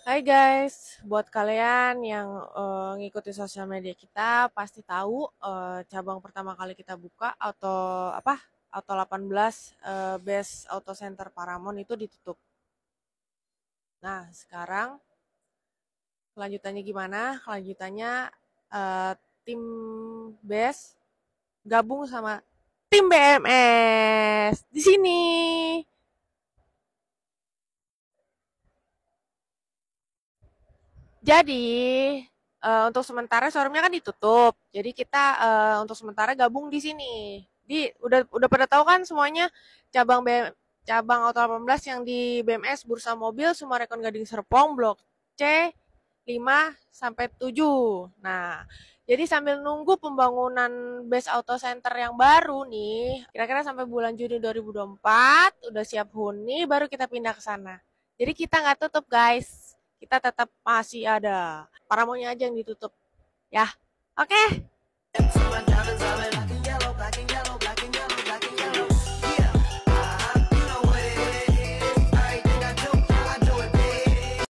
Hai guys, buat kalian yang uh, eh, ngikuti sosial media kita pasti tahu uh, cabang pertama kali kita buka atau apa? Auto 18 uh, Base Auto Center Paramon itu ditutup. Nah, sekarang kelanjutannya gimana? Kelanjutannya uh, tim Base gabung sama tim BMS di sini. Jadi uh, untuk sementara showroomnya kan ditutup. Jadi kita uh, untuk sementara gabung di sini. Di udah udah pada tahu kan semuanya cabang BM, cabang Auto 18 yang di BMS Bursa Mobil Sumarekon Gading Serpong Blok C 5 sampai 7. Nah, jadi sambil nunggu pembangunan base auto center yang baru nih, kira-kira sampai bulan Juni 2024 udah siap huni baru kita pindah ke sana. Jadi kita nggak tutup guys kita tetap masih ada. Paramonya aja yang ditutup. Ya, oke. Okay.